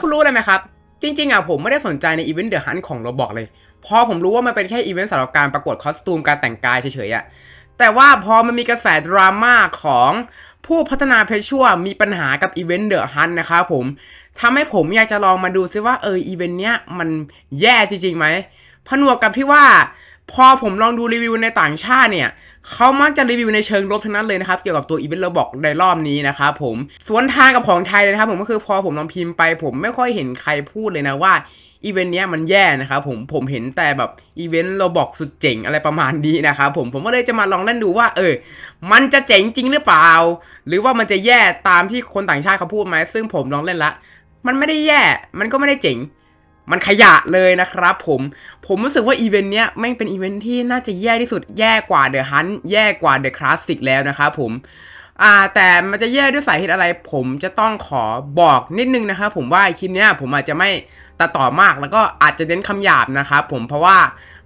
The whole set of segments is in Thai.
คุณรู้อะไรไหมครับ จริงๆอ่ะผมไม่ได้สนใจในอีเวนต์เดอะฮันของโรบอกเลย พอผมรู้ว่ามันเป็นแค่อีเวนต์สำหรับการประกวดคอสตูมการแต่งกายเฉยๆอ่ะ แต่ว่าพอมันมีกระแสดราม่าของผู้พัฒนาเพชชัวมีปัญหากับอีเวนต์เดอะฮันนะครับผมทำให้ผมอยากจะลองมาดูซิว่าเอออีเวนต์เนี้ยมันแย่จริงๆไหมผนวกกับที่ว่า พอผมลองดูรีวิวในต่างชาติเนี่ยเขามักจะรีวิวในเชิงลบทั้งนั้นเลยนะครับเกี่ยวกับตัวอีเวนต์เราบอกในรอบนี้นะครับผมสวนทางกับของไทยเลยนะครับ ผมก็คือพอผมลองพิมพ์ไป ผมไม่ค่อยเห็นใครพูดเลยนะว่าอีเวนต์เนี้ยมันแย่นะครับผมผมเห็นแต่แบบอีเวนต์เราบอกสุดเจ๋งอะไรประมาณนี้นะครับผมผมก็เลยจะมาลองเล่นดูว่า เออมันจะเจ๋งจริงหรือเปล่า หรือว่ามันจะแย่ตามที่คนต่างชาติเขาพูดไหมซึ่งผมลองเล่นละ มันไม่ได้แย่มันก็ไม่ได้เจ๋งมันขยะเลยนะครับผมผมรู้สึกว่าอีเวนต์เนี้ยแม่งเป็นอีเวนต์ที่น่าจะแย่ที่สุดแย่กว่าเดอะฮันแย่กว่าเดอะคลาสสิกแล้วนะครับผมอ่าแต่มันจะแย่ด้วยสาเหตุอะไร ผมจะต้องขอบอกนิดนึงนะครับผมว่าคลิปเนี้ยผมอาจจะไม่ตัดต่อมาก แล้วก็อาจจะเน้นคำหยาบนะครับผมเพราะว่า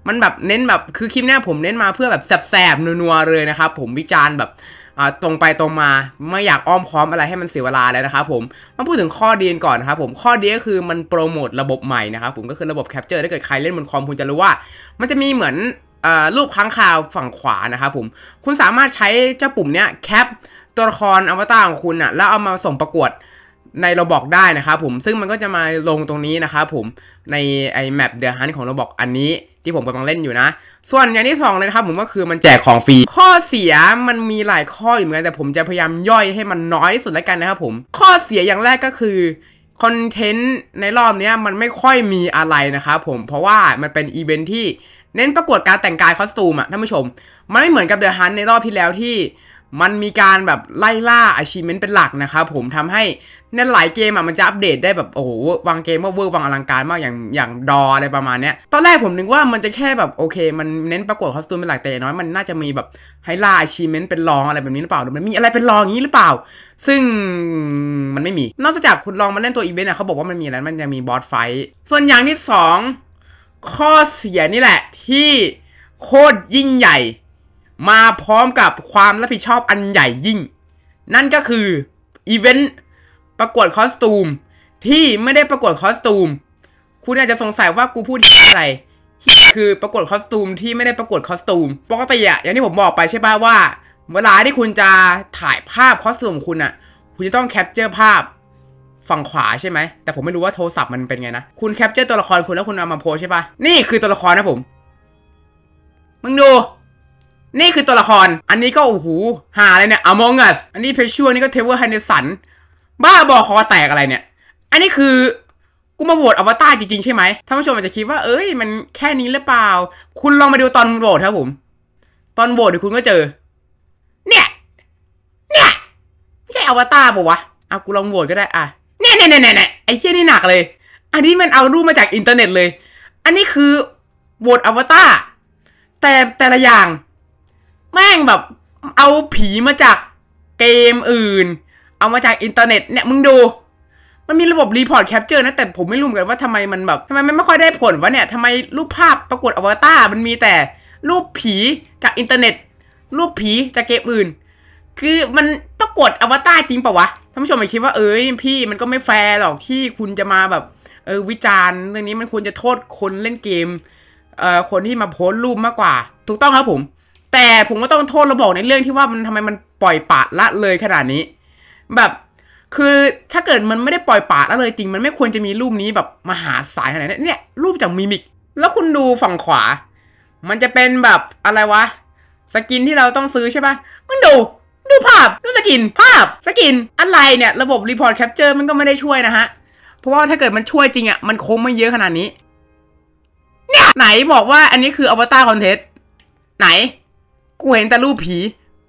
มันแบบเน้นแบบคือคลิปเนี้ยผมเน้นมาเพื่อแบบแสบๆนัวๆเลยนะครับผมวิจารณ์แบบตรงไปตรงมาไม่อยากอ้อมค้อมอะไรให้มันเสียเวลาแล้วนะครับผมมาพูดถึงข้อดีก่อนนะครับผมข้อดีก็คือมันโปรโมทระบบใหม่นะครับผมก็คือระบบแคปเจอร์ถ้าเกิดใครเล่นบนคอมคุณจะรู้ว่า มันจะมีเหมือนรูปค้างคาวฝั่งขวานะครับผมคุณสามารถใช้เจ้าปุ่มเนี้ยแคปตัวละครอวตารของคุณอนะแล้วเอามาส่งประกวดในระบอกได้นะครับผมซึ่งมันก็จะมาลงตรงนี้นะครับผมในไอแมปเดอะฮันของระบอกอันนี้ที่ผมกำลังเล่นอยู่นะ ส่วนอย่างที่2เลยครับผมก็คือมันแจกของฟรี ข้อเสียมันมีหลายข้ออยู่เหมือนกันแต่ผมจะพยายามย่อยให้มันน้อยที่สุดแล้วกันนะครับผม ข้อเสียอย่างแรกก็คือคอนเทนต์ในรอบนี้มันไม่ค่อยมีอะไรนะครับผม เพราะว่ามันเป็นอีเวนท์ที่เน้นประกวดการแต่งกายคอสตูมอะท่านผู้ชมมันไม่เหมือนกับเดอะฮันในรอบที่แล้วที่มันมีการแบบไล่ล่าอาชีพเมนต์เป็นหลักนะครับผมทำให้ในหลายเกมอ่ะมันจะอัปเดตได้แบบโอ้โหวางเกมว่าเวอร์วางอลังการมากอย่างอย่างดออะไรประมาณเนี้ยตอนแรกผมนึกว่ามันจะแค่แบบโอเคมันเน้นประกวดคอสตูมเป็นหลักแต่น้อยมันน่าจะมีแบบให้ล่าอาชีพเมนต์เป็นรองอะไรแบบนี้หรือเปล่าหรือมันมีอะไรเป็นรองอย่างนี้หรือเปล่า ซึ่งมันไม่มีนอกจากคุณลองมาเล่นตัวอีเวนต์อ่ะเขาบอกว่ามันมีอะไร มันจะมีบอสไฟส่วนอย่างที่2ข้อเสียนี่แหละที่โคตรยิ่งใหญ่มาพร้อมกับความรับผิดชอบอันใหญ่ยิ่ง นั่นก็คือ อีเวนต์ ประกวดคอสตูม ที่ไม่ได้ประกวดคอสตูม คุณอาจจะสงสัยว่ากูพูดอะไรคือประกวดคอสตูมที่ไม่ได้ประกวดคอสตูมปกติอะอย่างที่ผมบอกไปใช่ป่ะว่า เวลาที่คุณจะถ่ายภาพคอสตูมคุณอะคุณจะต้องแคปเจอร์ภาพฝั่งขวาใช่ไหมแต่ผมไม่รู้ว่าโทรศัพท์มันเป็นไงนะคุณแคปเจอร์ตัวละครคุณแล้วคุณเอามาโพสใช่ป่ะนี่คือตัวละครนะผมมึงดูนี่คือตัวละคร อันนี้ก็โอ้โห หาอะไรเนี่ยอมองัส อันนี้เพชชัวนี่ก็เทเวอร์ไฮเนสัน บ้าบอคอแตกอะไรเนี่ย อันนี้คือ กูมาโหวตอวตารจริง ๆ ใช่ไหมท่านผู้ชมอาจจะคิดว่า เอ้ย มันแค่นี้หรือเปล่า คุณลองมาดูตอนโหวตครับผม ตอนโหวตเดี๋ยวคุณก็เจอ เนี่ย เนี่ยไม่ใช่อวตารปะวะเอากูลองโหวตก็ได้อ่ะ เนี่ยเนี่ยเนี่ยเนี่ยไอ้เชี่ยนี่หนักเลย อันนี้มันเอารูปมาจากอินเทอร์เน็ตเลย อันนี้คือโหวตอวตารแต่แต่ละอย่างแม่งแบบเอาผีมาจากเกมอื่น เอามาจากอินเทอร์เน็ตเนี่ยมึงดู มันมีระบบรีพอร์ตแคปเจอร์นะแต่ผมไม่รู้เหมือนกันว่าทำไมมันแบบทำไมม่ไม่ค่อยได้ผลวะเนี่ยทำไมรูปภาพปรากฏอวตารมันมีแต่รูปผีจากอินเทอร์เน็ต รูปผีจากเกมอื่น คือมันปรากฏอวตารจริงปะวะท่านผู้ชมอยคิดว่าเอ้ยพี่มันก็ไม่แฟร์หรอกที่คุณจะมาแบบเออวิจารณ์เรื่องนี้มันควรจะโทษคนเล่นเกมเอ่อคนที่มาโพสต์รูปมากกว่า ถูกต้องครับผมแต่ผมก็ต้องโทษระบบในเรื่องที่ว่ามันทำไมมันปล่อยปะละเลยขนาดนี้ แบบคือถ้าเกิดมันไม่ได้ปล่อยปะละเลยจริงมันไม่ควรจะมีรูปนี้แบบมหาสายขนาดนี้เนี่ยรูปจากมิมิกแล้วคุณดูฝั่งขวา มันจะเป็นแบบอะไรวะ สกินที่เราต้องซื้อใช่ปะมึงดูดูภาพ ดูสกินภาพ สกิน อะไรเนี่ยระบบรีพอร์ตแคปเจอร์มันก็ไม่ได้ช่วยนะฮะเพราะว่าถ้าเกิดมันช่วยจริงอะ่ะมันคงไม่เยอะขนาดนี้ เนี่ยไหนบอกว่าอันนี้คืออวตารคอนเทนต์ไหนกูเห็นแต่รูปผี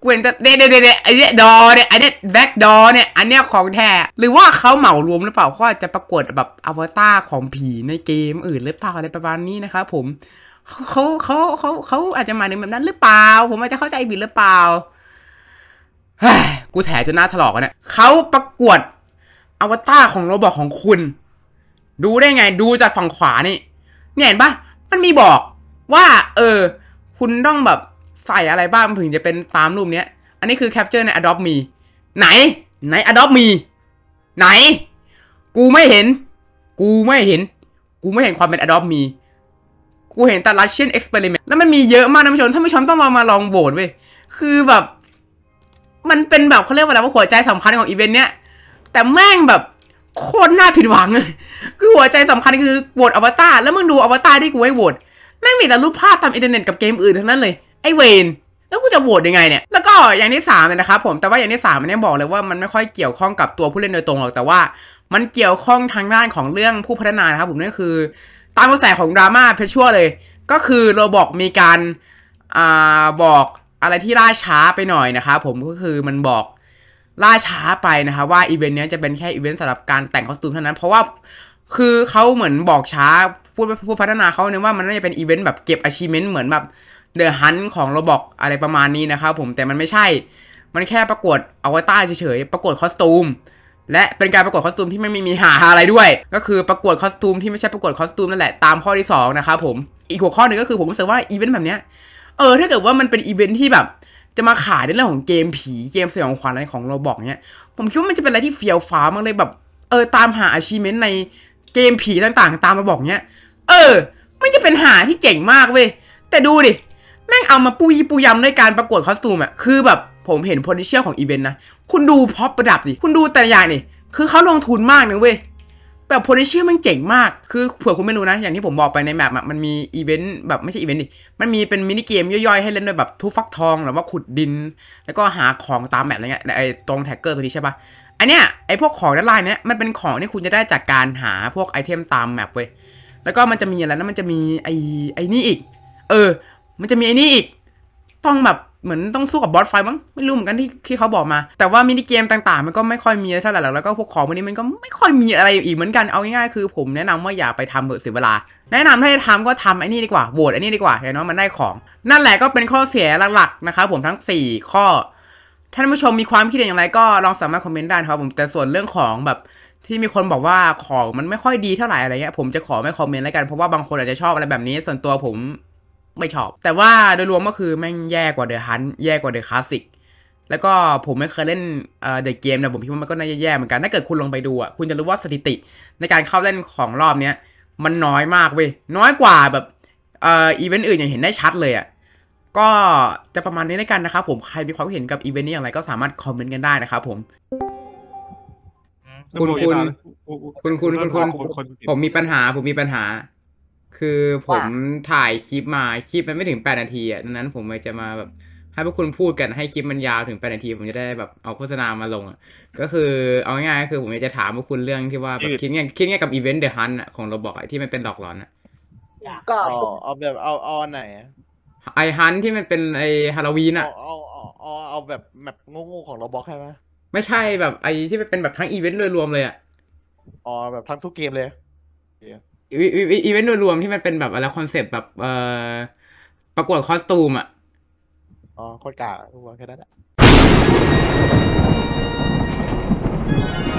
กูเห็นแต่เด็ดเด็ดเด็ดไอ้เี้ยดอเนี่ยไอ้เนี้ยแบ็กดอเนี่ย อันเนี้ยของแท้ หรือว่าเขาเหมารวมหรือเปล่า เขาจะประกวดแบบอวตารของผีในเกม อื่นหรือเปล่าอะไรประมาณนี้นะครับผม เขาเขาเขาเขาอาจจะมาในแบบนั้นหรือเปล่า ผมอาจจะเข้าใจผิดหรือเปล่ากูแถจนหน้าถลอกเนี่ยเขาประกวดอวตารของโรบอทของคุณ ดูได้ไง ดูจากฝั่งขวานี่ เนี่ยเห็นปะมันมีบอกว่า เออ คุณต้องแบบใส่อะไรบ้างถึงจะเป็นตามรูปเนี้ย อันนี้คือแคปเจอร์ใน Adobe Me ไหนไหน Adobe Me ไหน กูไม่เห็น กูไม่เห็น กูไม่เห็นความเป็น Adobe Me กูเห็นแต่ Russian Experiment แล้วมันมีเยอะมากท่านผู้ชมท่านผู้ชมต้องลองมาลองโหวตเว้ยคือแบบ มันเป็นแบบเขาเรียกว่าอะไรว่าหัวใจสำคัญของอีเวนต์เนี้ยแต่แม่งแบบโคตรน่าผิดหวัง คือหัวใจสำคัญคือโหวตอวตารแล้วมึงดูอวตารที่กูให้โหวตแม่งมีแต่รูปภาพตามอินเทอร์เน็ตกับเกมอื่นทั้งนั้นเลยไอเวนแล้วกูจะโหวตยังไงเนี่ยแล้วก็อย่างที่3เมยนะครับผมแต่ว่าอย่างที่3มันเนี่ยบอกเลยว่ามันไม่ค่อยเกี่ยวข้องกับตัวผู้เล่นโดยตรงหรอก แต่ว่ามันเกี่ยวข้องทางด้านของเรื่องผู้พัฒนานะครับผมนั่นคือตามกระแสของดราม่าเพชชั่วเลยก็คือเราบอกมีการอ่าบอกอะไรที่ล่าช้าไปหน่อยนะครับผมก็คือมันบอกล่าช้าไปนะครับว่าอีเวนต์นี้จะเป็นแค่อีเวนต์สำหรับการแต่งคอสตูมเท่านั้นเพราะว่าคือเขาเหมือนบอกช้าพูดผู้พัฒนาเขาเนี่ยว่ามันน่าจะเป็นอีเวนต์แบบเก็บอาชีพเมนต์เหมือนแบบเดอะฮันของโรบอกอะไรประมาณนี้นะครับผมแต่มันไม่ใช่มันแค่ประกวดอวตารเฉยๆประกวดคอสตูม และเป็นการประกวดคอสตูมที่ไม่มีมีหาอะไรด้วย ก็คือประกวดคอสตูม ที่ไม่ใช่ประกวดคอสตูม นั่นแหละตามข้อที่2นะครับผมอีกหัวข้อหนึ่งก็คือผมรู้สึกว่าอีเวนต์แบบเนี้ยเออถ้าเกิดว่ามันเป็นอีเวนต์ที่แบบจะมาขายในเรื่องของเกมผีเกมสยองขวัญอะไรของเราบอกเนี้ย ผมคิดว่ามันจะเป็นอะไรที่เฟี้ยวฟ้ามากเลยแบบเออตามหาอาชีพในเกมผีต่างๆตามมาบอกเนี้ย เออ มันจะเป็นหาที่เจ๋งมากเว้ยแต่ดูดิแม่งเอามาปูยปูยำในการประกวดคอสตูมอะคือแบบผมเห็นพ o t e เชียลของอีเวนต์นะ คุณดูพอปประดับดิคุณดูแต่อย่างนี่คือเขาลงทุนมากนะเว้ยแบบพ o t e เชียลมันเจ๋งมากคือเผื่อคุณไม่รู้นะ อย่างที่ผมบอกไปในแมปมันมีอีเวนต์แบบไม่ใช่อีเวนต์ดิ มันมีเป็นมินิเกมย่อยๆ ให้เล่นด้วยแบบทุฟักทอง หรือว่าขุดดิน แล้วก็หาของตามแมปอะไรเงี้ยไอตรงแท็กเกอร์ตัวนี้ใช่ปะอันเนี้ยไอพวกของด้านล่างเนี้ยมันเป็นของที่คุณจะได้จากการหาพวกไอเทมตามแมปเว้ยแล้วก็มันจะมีอะไรนะมันจะมีไอไอนี่อีก เออมันจะมีไอ้นี่อีก ต้องแบบเหมือนต้องสู้กับบอสไฟมั้งไม่รู้เหมือนกันที่ที่เขาบอกมา แต่ว่ามินิเกมต่างๆมันก็ไม่ค่อยมีเท่าไหร่แล้วแล้วก็พวกของพวกนี้มันก็ไม่ค่อยมีอะไรอีกเหมือนกันเอาง่ายๆ คือผมแนะนำว่าอย่าไปทำเบอร์เสียเวลา แนะนำให้ทำก็ทำไอ้นี่ดีกว่าโหวตไอ้นี่ดีกว่าอย่างน้อยมันได้ของ นั่นแหละก็เป็นข้อเสียหลักๆนะครับผมทั้ง4ข้อท่านผู้ชมมีความคิดเห็นอย่างไรก็ลองสามารถคอมเมนต์ได้ครับผมแต่ส่วนเรื่องของแบบที่มีคนบอกว่าของมันไม่ค่อยดีเท่าไหร่อะไรเงี้ยผมจะขอไม่คอมเมนต์แล้วกันเพราะว่าบางคนอาจจะชอบอะไรแบบนี้ส่วนตัวผมไม่ชอบแต่ว่าโดยรวมก็คือแม่งแย่กว่าเดอะฮันแย่กว่าเดอะคลาสสิกแล้วก็ผมไม่เคยเล่นเดอะเกมนะผมคิดว่ามันก็น่าจะแย่เหมือนกัน ถ้าเกิดคุณลงไปดูอ่ะ คุณจะรู้ว่าสถิติในการเข้าเล่นของรอบเนี้ยมันน้อยมากเว้ย น้อยกว่าแบบเอ่ออีเวนต์อื่นอย่างเห็นได้ชัดเลยอ่ะ ก็จะประมาณนี้ในกันนะครับผมใครมีความเห็นกับอีเวนต์นี้อย่างไรก็สามารถคอมเมนต์กันได้นะครับผม คุณคุณคุณคุณคุณผมมีปัญหา ผมมีปัญหาคือผมถ่ายคลิปมา คลิปมันไม่ถึงแปดนาทีอ่ะดังนั้นผมเลยจะมาแบบให้พวกคุณพูดกันให้คลิปมันยาวถึงแปดนาที ผมจะได้แบบเอาโฆษณามาลงอ่ะก็คือเอาง่ายๆก็คือผมจะถามพวกคุณเรื่องที่ว่าแบบคิดไงคิดไงกับอีเวนต์เดอะฮันอ่ะของโรบอทที่มันเป็นดอกหลอนอ่ะก็เอาแบบเอาเอาไหน ไอฮันที่มันเป็นไอฮาโลวีนอ่ะเอาเอาเอาแบบแบบงงๆของโรบอทใช่ไหมไม่ใช่แบบไอที่เป็นแบบทั้งอีเวนต์รวมเลยอ่ะอ๋อแบบทั้งทุกเกมเลยอีเวนต์โดยรวมที่มันเป็นแบบอะไรคอนเซปต์แบบเอ่อประกวดคอสตูมอ่ะ อ๋อโคตรกากหัวแค่นั้นแหละ